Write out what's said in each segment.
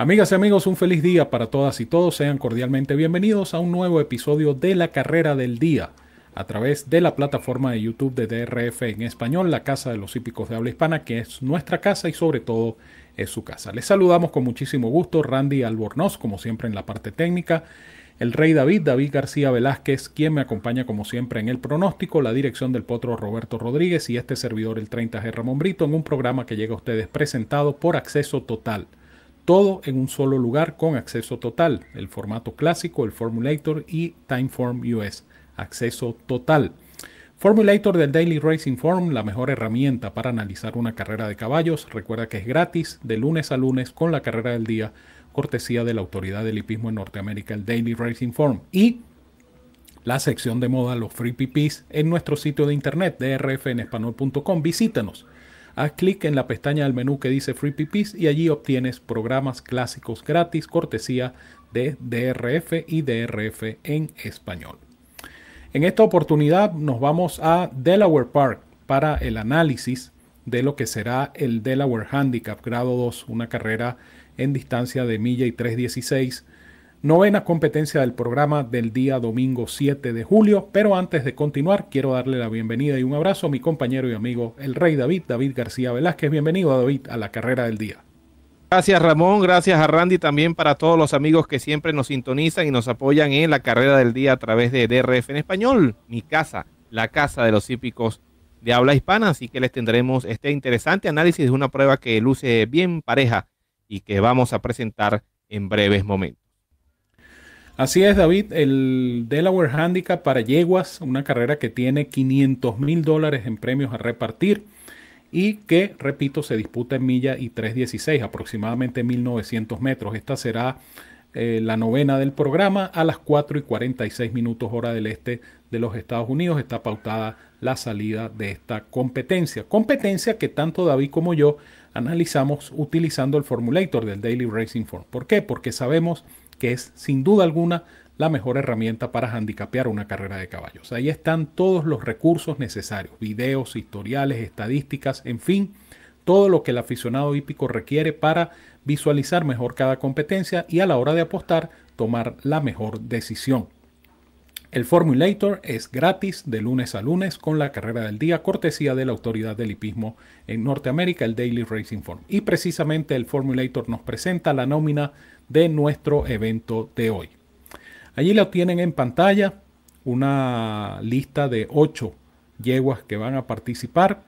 Amigas y amigos, un feliz día para todas y todos. Sean cordialmente bienvenidos a un nuevo episodio de La Carrera del Día a través de la plataforma de YouTube de DRF en español, la Casa de los Hípicos de Habla Hispana, que es nuestra casa y sobre todo es su casa. Les saludamos con muchísimo gusto, Randy Albornoz, como siempre en la parte técnica, el Rey David, David García Velázquez, quien me acompaña como siempre en el pronóstico, la dirección del potro Roberto Rodríguez y este servidor, el 30G Ramón Brito, en un programa que llega a ustedes presentado por acceso total todo en un solo lugar con acceso total, el formato clásico, el Formulator y Timeform US, acceso total. Formulator del Daily Racing Form, la mejor herramienta para analizar una carrera de caballos. Recuerda que es gratis de lunes a lunes con la carrera del día, cortesía de la Autoridad del Hipismo en Norteamérica, el Daily Racing Form. Y la sección de moda, los free PPs, en nuestro sitio de internet drfnespanol.com. Visítanos. Haz clic en la pestaña del menú que dice Free PPs y allí obtienes programas clásicos gratis cortesía de DRF y DRF en español. En esta oportunidad nos vamos a Delaware Park para el análisis de lo que será el Delaware Handicap Grado 2, una carrera en distancia de milla y 316 novena competencia del programa del día domingo 7 de julio. Pero antes de continuar, quiero darle la bienvenida y un abrazo a mi compañero y amigo, el rey David, David García Velázquez. Bienvenido, David, a la carrera del día. Gracias Ramón, gracias a Randy también para todos los amigos que siempre nos sintonizan y nos apoyan en la carrera del día a través de DRF en español, mi casa, la casa de los hípicos de habla hispana, así que les tendremos este interesante análisis de una prueba que luce bien pareja y que vamos a presentar en breves momentos. Así es, David, el Delaware Handicap para yeguas, una carrera que tiene 500 mil dólares en premios a repartir y que, repito, se disputa en milla y 316, aproximadamente 1900 metros. Esta será eh, la novena del programa a las 4 y 46 minutos hora del este de los Estados Unidos. Está pautada la salida de esta competencia. Competencia que tanto David como yo analizamos utilizando el formulator del Daily Racing Form. ¿Por qué? Porque sabemos que es sin duda alguna la mejor herramienta para handicapear una carrera de caballos. Ahí están todos los recursos necesarios, videos, historiales, estadísticas, en fin, todo lo que el aficionado hípico requiere para visualizar mejor cada competencia y a la hora de apostar tomar la mejor decisión. El Formulator es gratis de lunes a lunes con la carrera del día, cortesía de la Autoridad del Hipismo en Norteamérica, el Daily Racing Form. Y precisamente el Formulator nos presenta la nómina de nuestro evento de hoy. Allí lo tienen en pantalla una lista de ocho yeguas que van a participar.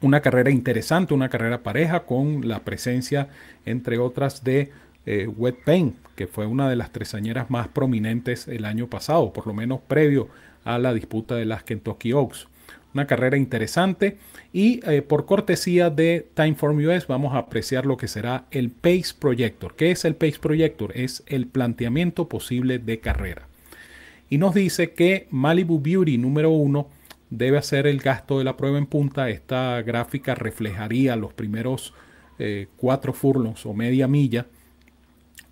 Una carrera interesante, una carrera pareja con la presencia, entre otras, de eh, Wet Pain, que fue una de las tresañeras más prominentes el año pasado, por lo menos previo a la disputa de las Kentucky Oaks. Una carrera interesante y eh, por cortesía de Timeform US vamos a apreciar lo que será el Pace Projector. ¿Qué es el Pace Projector? Es el planteamiento posible de carrera. Y nos dice que Malibu Beauty número uno debe hacer el gasto de la prueba en punta. Esta gráfica reflejaría los primeros eh, cuatro furlongs o media milla.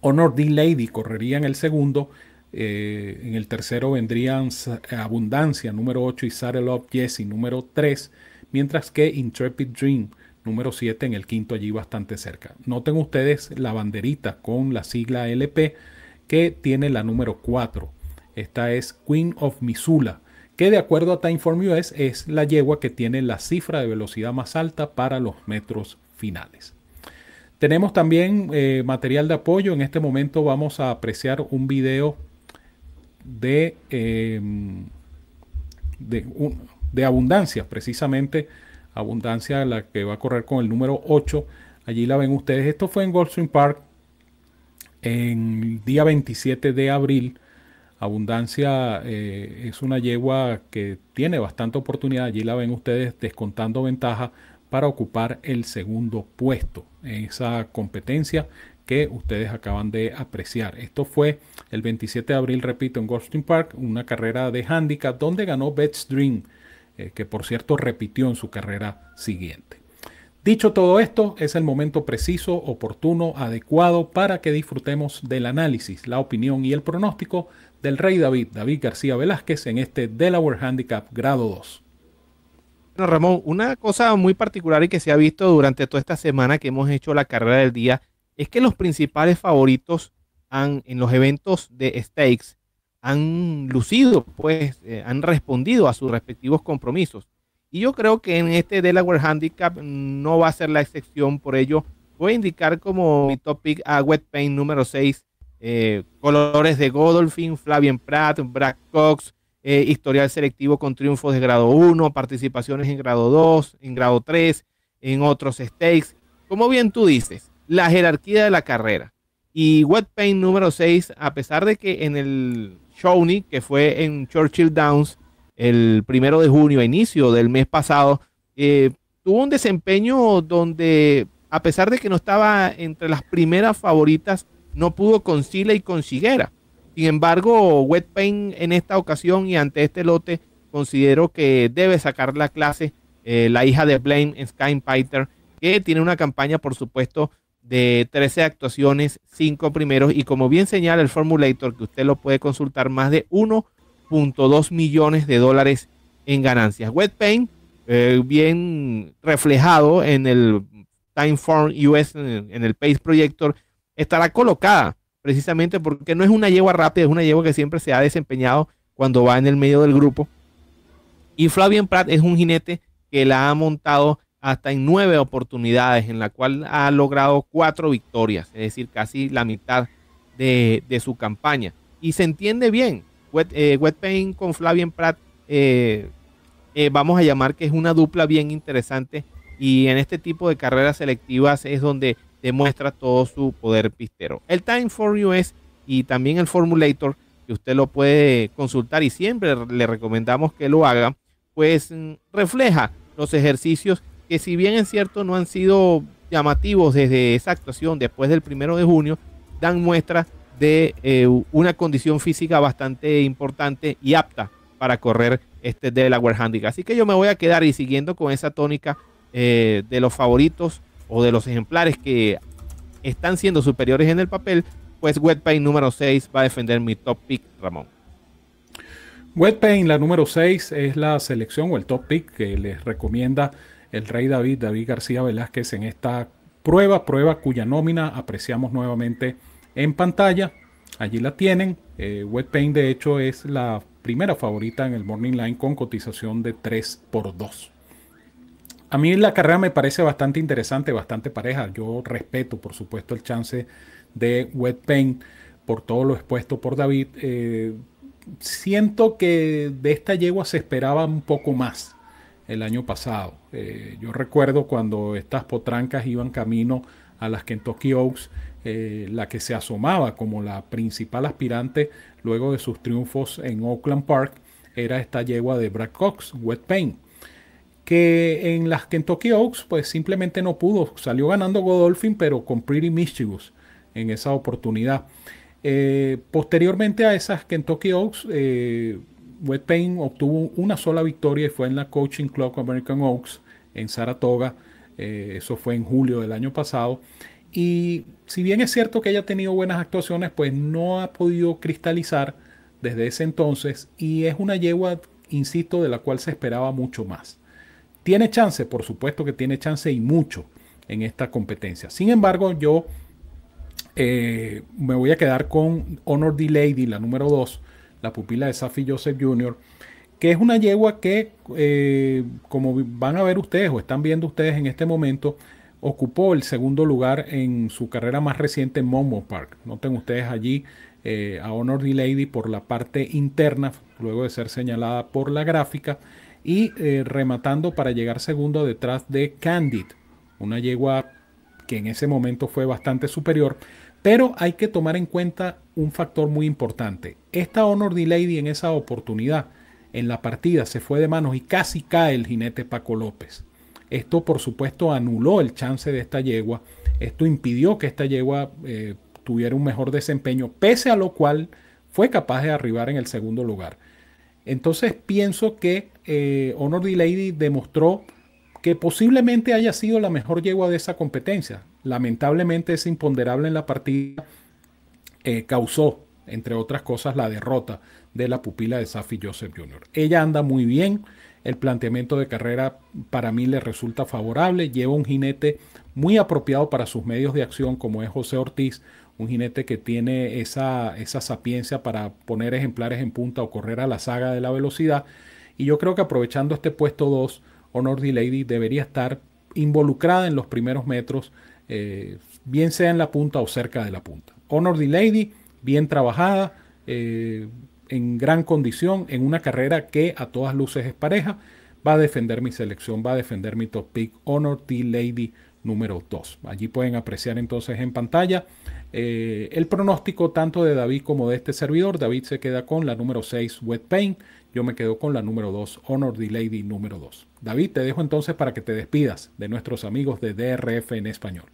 Honor D Lady correría en el segundo. Eh, en el tercero vendrían Abundancia, número 8, y Saddle Up Jesse, número 3, mientras que Intrepid Dream, número 7, en el quinto allí bastante cerca. Noten ustedes la banderita con la sigla LP que tiene la número 4. Esta es Queen of Missoula, que de acuerdo a Timeform US es la yegua que tiene la cifra de velocidad más alta para los metros finales. Tenemos también eh, material de apoyo. En este momento vamos a apreciar un video eh, de, abundancia precisamente abundancia la que va a correr con el número 8. Allí la ven ustedes. Esto fue en Goldstream Park en el día 27 de abril. Abundancia eh, es una yegua que tiene bastante oportunidad. Allí la ven ustedes descontando ventaja para ocupar el segundo puesto en esa competencia que ustedes acaban de apreciar. Esto fue el 27 de abril, repito, en Goldstein Park, una carrera de handicap donde ganó Bet's Dream, eh, que por cierto repitió en su carrera siguiente. Dicho todo esto, es el momento preciso, oportuno, adecuado para que disfrutemos del análisis, la opinión y el pronóstico del Rey David, David García Velázquez, en este Delaware Handicap Grado 2. Bueno, Ramón, una cosa muy particular y que se ha visto durante toda esta semana que hemos hecho la carrera del día es que los principales favoritos han, en los eventos de stakes han lucido, pues eh, han respondido a sus respectivos compromisos. Y yo creo que en este Delaware Handicap no va a ser la excepción, por ello voy a indicar como mi topic a Wet Paint número 6, eh, colores de Godolphin, Flavian Pratt, Brad Cox, eh, historial selectivo con triunfos de grado 1, participaciones en grado 2, en grado 3, en otros stakes. Como bien tú dices, la jerarquía de la carrera. Y Wet Pain número 6, a pesar de que en el Shawnee, que fue en Churchill Downs el primero de junio, a inicio del mes pasado, eh, tuvo un desempeño donde, a pesar de que no estaba entre las primeras favoritas, no pudo con y con Sin embargo, Wet Pain en esta ocasión y ante este lote, considero que debe sacar la clase eh, la hija de Blaine, Sky Piter, que tiene una campaña, por supuesto, de 13 actuaciones, 5 primeros. Y como bien señala el Formulator, que usted lo puede consultar, más de 1.2 millones de dólares en ganancias. wet paint eh, bien reflejado en el time form US, en el Pace Projector, estará colocada precisamente porque no es una yegua rápida, es una yegua que siempre se ha desempeñado cuando va en el medio del grupo. Y Flavian Pratt es un jinete que la ha montado hasta en nueve oportunidades, en la cual ha logrado cuatro victorias, es decir, casi la mitad de, su campaña. Y se entiende bien. Wet, eh, con Flavian Pratt, eh, eh, vamos a llamar que es una dupla bien interesante. Y en este tipo de carreras selectivas es donde demuestra todo su poder pistero. El Time for US y también el Formulator, que usted lo puede consultar y siempre le recomendamos que lo haga, pues mm, refleja los ejercicios que si bien es cierto no han sido llamativos desde esa actuación después del primero de junio, dan muestra de eh, una condición física bastante importante y apta para correr este Delaware Handicap. Así que yo me voy a quedar y siguiendo con esa tónica eh, de los favoritos o de los ejemplares que están siendo superiores en el papel, pues Wetpain número 6 va a defender mi top pick, Ramón. Wetpain, la número 6, es la selección o el top pick que les recomienda el rey David, David García Velázquez, en esta prueba, prueba cuya nómina apreciamos nuevamente en pantalla. Allí la tienen. Eh, Wet Paint, de hecho, es la primera favorita en el Morning Line con cotización de 3 por 2. A mí la carrera me parece bastante interesante, bastante pareja. Yo respeto, por supuesto, el chance de Wet Paint por todo lo expuesto por David. Eh, siento que de esta yegua se esperaba un poco más el año pasado. Eh, yo recuerdo cuando estas potrancas iban camino a las Kentucky Oaks, eh, la que se asomaba como la principal aspirante luego de sus triunfos en Oakland Park era esta yegua de Brad Cox, Wet Paint que en las Kentucky Oaks pues simplemente no pudo, salió ganando Godolphin pero con Pretty Mischievous en esa oportunidad. Eh, posteriormente a esas Kentucky Oaks, Wet Payne obtuvo una sola victoria y fue en la Coaching Club American Oaks en Saratoga. Eh, eso fue en julio del año pasado. Y si bien es cierto que haya tenido buenas actuaciones, pues no ha podido cristalizar desde ese entonces y es una yegua, insisto, de la cual se esperaba mucho más. Tiene chance, por supuesto que tiene chance y mucho en esta competencia. Sin embargo, yo eh, me voy a quedar con Honor D. Lady, la número 2, la pupila de Safi Joseph Jr., que es una yegua que, eh, como van a ver ustedes o están viendo ustedes en este momento, ocupó el segundo lugar en su carrera más reciente en Momo Park. Noten ustedes allí eh, a Honor the Lady por la parte interna, luego de ser señalada por la gráfica, y eh, rematando para llegar segundo detrás de Candid, una yegua que en ese momento fue bastante superior. Pero hay que tomar en cuenta un factor muy importante. Esta Honor Lady en esa oportunidad, en la partida, se fue de manos y casi cae el jinete Paco López. Esto, por supuesto, anuló el chance de esta yegua. Esto impidió que esta yegua eh, tuviera un mejor desempeño, pese a lo cual fue capaz de arribar en el segundo lugar. Entonces pienso que eh, honor Honor Lady demostró que posiblemente haya sido la mejor yegua de esa competencia. Lamentablemente es imponderable en la partida eh, causó, entre otras cosas, la derrota de la pupila de Safi Joseph Jr. Ella anda muy bien, el planteamiento de carrera para mí le resulta favorable, lleva un jinete muy apropiado para sus medios de acción como es José Ortiz, un jinete que tiene esa, esa sapiencia para poner ejemplares en punta o correr a la saga de la velocidad. Y yo creo que aprovechando este puesto 2, Honor D. Lady debería estar involucrada en los primeros metros, eh, bien sea en la punta o cerca de la punta. Honor the Lady, bien trabajada, eh, en gran condición, en una carrera que a todas luces es pareja. Va a defender mi selección, va a defender mi top pick, Honor the Lady número 2. Allí pueden apreciar entonces en pantalla eh, el pronóstico tanto de David como de este servidor. David se queda con la número 6, Wet Paint. Yo me quedo con la número 2, Honor the Lady número 2. David, te dejo entonces para que te despidas de nuestros amigos de DRF en español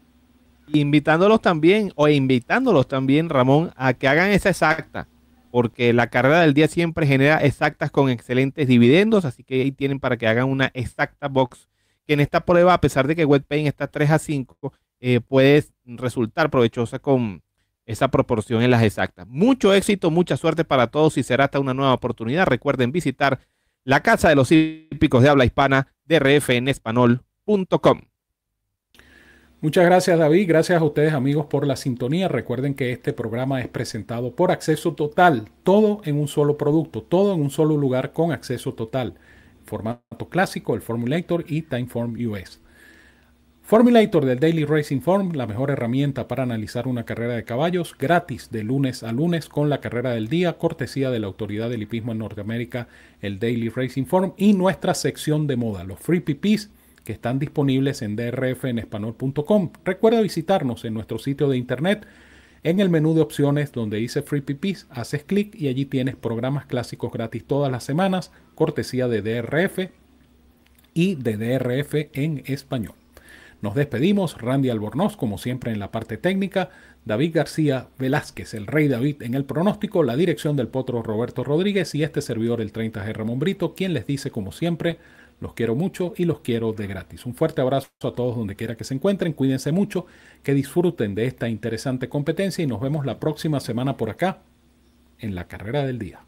invitándolos también, o invitándolos también, Ramón, a que hagan esa exacta, porque la carrera del día siempre genera exactas con excelentes dividendos, así que ahí tienen para que hagan una exacta box, que en esta prueba, a pesar de que WebPay está 3 a 5, eh, puede resultar provechosa con esa proporción en las exactas. Mucho éxito, mucha suerte para todos y será hasta una nueva oportunidad. Recuerden visitar la Casa de los típicos de Habla Hispana, drfnespanol.com. Muchas gracias David, gracias a ustedes amigos por la sintonía. Recuerden que este programa es presentado por Acceso Total, todo en un solo producto, todo en un solo lugar con acceso total. Formato clásico, el Formulator y Timeform US. Formulator del Daily Racing Form, la mejor herramienta para analizar una carrera de caballos, gratis de lunes a lunes con la carrera del día, cortesía de la Autoridad del Hipismo en Norteamérica, el Daily Racing Form y nuestra sección de moda, los Free PPs que están disponibles en drfenespanol.com. Recuerda visitarnos en nuestro sitio de internet. En el menú de opciones donde dice Free PPs, haces clic y allí tienes programas clásicos gratis todas las semanas, cortesía de DRF y de DRF en español. Nos despedimos, Randy Albornoz, como siempre en la parte técnica, David García Velázquez, el Rey David en el pronóstico, la dirección del potro Roberto Rodríguez y este servidor, el 30G Ramón Brito, quien les dice, como siempre, los quiero mucho y los quiero de gratis. Un fuerte abrazo a todos donde quiera que se encuentren. Cuídense mucho, que disfruten de esta interesante competencia y nos vemos la próxima semana por acá en la carrera del día.